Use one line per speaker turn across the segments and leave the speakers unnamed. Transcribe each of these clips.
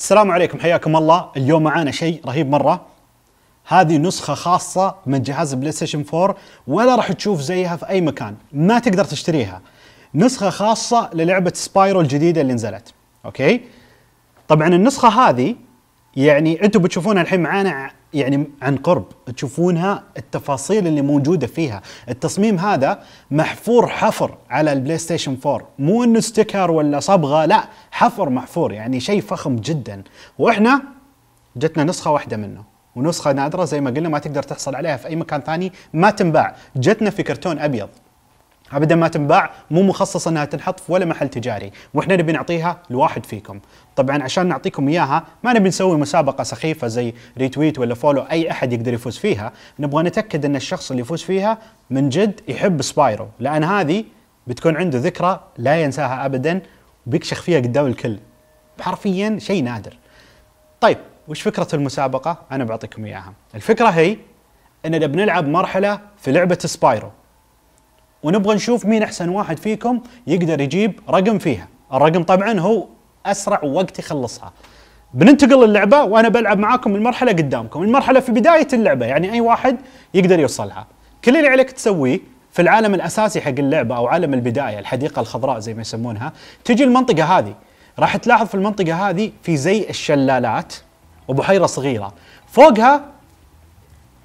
السلام عليكم حياكم الله اليوم معانا شيء رهيب مرة هذه نسخة خاصة من جهاز بلاي ستيشن 4 ولا راح تشوف زيها في أي مكان ما تقدر تشتريها نسخة خاصة للعبة سبايرو الجديدة اللي نزلت أوكي طبعا النسخة هذه يعني انتم بتشوفونها الحين معانا يعني عن قرب تشوفونها التفاصيل اللي موجوده فيها التصميم هذا محفور حفر على البلاي ستيشن 4 مو انه ستيكر ولا صبغه لا حفر محفور يعني شيء فخم جدا واحنا جتنا نسخه واحده منه ونسخه نادره زي ما قلنا ما تقدر تحصل عليها في اي مكان ثاني ما تنباع جتنا في كرتون ابيض ابدا ما تنباع مو مخصصه انها تنحط في ولا محل تجاري واحنا نبي نعطيها لواحد فيكم طبعا عشان نعطيكم اياها ما نبي نسوي مسابقه سخيفه زي ريتويت ولا فولو اي احد يقدر يفوز فيها نبغى نتاكد ان الشخص اللي يفوز فيها من جد يحب سبايرو لان هذه بتكون عنده ذكرى لا ينساها ابدا وبيكشخ فيها قدام الكل حرفيا شيء نادر طيب وش فكره المسابقه انا بعطيكم اياها الفكره هي اننا بنلعب مرحله في لعبه سبايرو ونبغى نشوف مين احسن واحد فيكم يقدر يجيب رقم فيها الرقم طبعا هو اسرع وقت يخلصها بننتقل للعبه وانا بلعب معاكم المرحله قدامكم المرحله في بدايه اللعبه يعني اي واحد يقدر يوصلها كل اللي عليك تسويه في العالم الاساسي حق اللعبه او عالم البدايه الحديقه الخضراء زي ما يسمونها تجي المنطقه هذه راح تلاحظ في المنطقه هذه في زي الشلالات وبحيره صغيره فوقها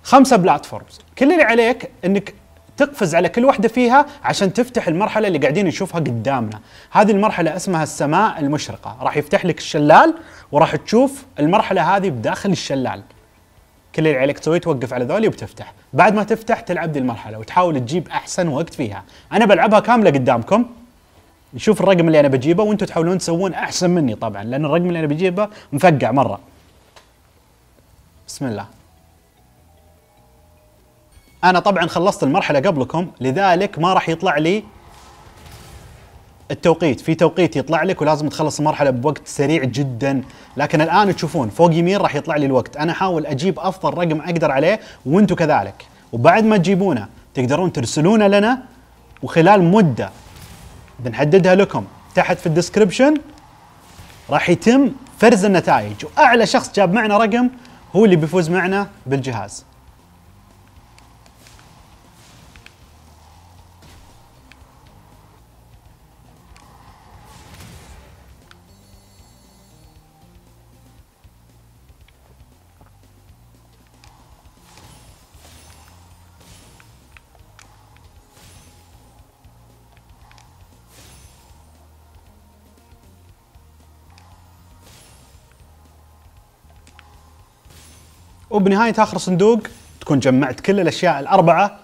خمسه بلاتفورمز كل اللي عليك انك تقفز على كل واحده فيها عشان تفتح المرحله اللي قاعدين نشوفها قدامنا هذه المرحله اسمها السماء المشرقه راح يفتح لك الشلال وراح تشوف المرحله هذه بداخل الشلال كل اللي عليك تسويه توقف على ذولي وبتفتح بعد ما تفتح تلعب دي المرحله وتحاول تجيب احسن وقت فيها انا بلعبها كامله قدامكم نشوف الرقم اللي انا بجيبه وانتم تحاولون تسوون احسن مني طبعا لان الرقم اللي انا بجيبه مفقع مره بسم الله انا طبعا خلصت المرحله قبلكم لذلك ما راح يطلع لي التوقيت في توقيت يطلع لك ولازم تخلص المرحله بوقت سريع جدا لكن الان تشوفون فوق يمين راح يطلع لي الوقت انا احاول اجيب افضل رقم اقدر عليه وانتم كذلك وبعد ما تجيبونه تقدرون ترسلونه لنا وخلال مده بنحددها لكم تحت في الديسكربشن راح يتم فرز النتائج واعلى شخص جاب معنا رقم هو اللي بيفوز معنا بالجهاز وبنهايه اخر صندوق تكون جمعت كل الاشياء الاربعه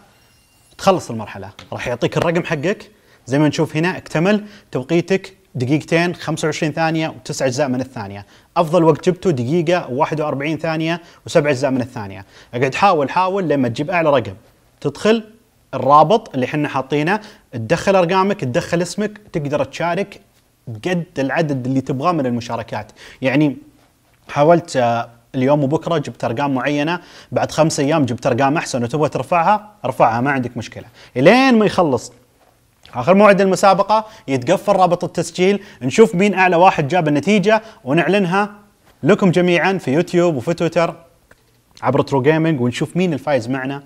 تخلص المرحله راح يعطيك الرقم حقك زي ما نشوف هنا اكتمل توقيتك دقيقتين 25 ثانيه وتسع أجزاء من الثانية أفضل وقت جبته دقيقة و41 ثانيه وسبع أجزاء من الثانية اقعد حاول حاول لما تجيب أعلى رقم تدخل الرابط اللي احنا حاطينه تدخل أرقامك تدخل اسمك تقدر تشارك بقد العدد اللي تبغاه من المشاركات يعني حاولت آه، اليوم وبكره جبت ارقام معينه بعد خمس ايام جبت ارقام احسن وتبغى ترفعها ارفعها ما عندك مشكله الين ما يخلص اخر موعد المسابقه يتقفل رابط التسجيل نشوف مين اعلى واحد جاب النتيجه ونعلنها لكم جميعا في يوتيوب وفي تويتر عبر ترو جيمنج ونشوف مين الفايز معنا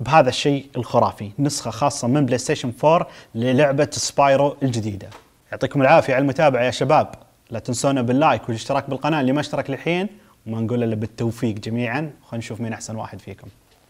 بهذا الشيء الخرافي نسخه خاصه من بلاي ستيشن 4 للعبه سبايرو الجديده يعطيكم العافيه على المتابعه يا شباب لا تنسونا باللايك والاشتراك بالقناه اللي ما اشترك للحين نقول له بالتوفيق جميعا خلينا نشوف مين احسن واحد فيكم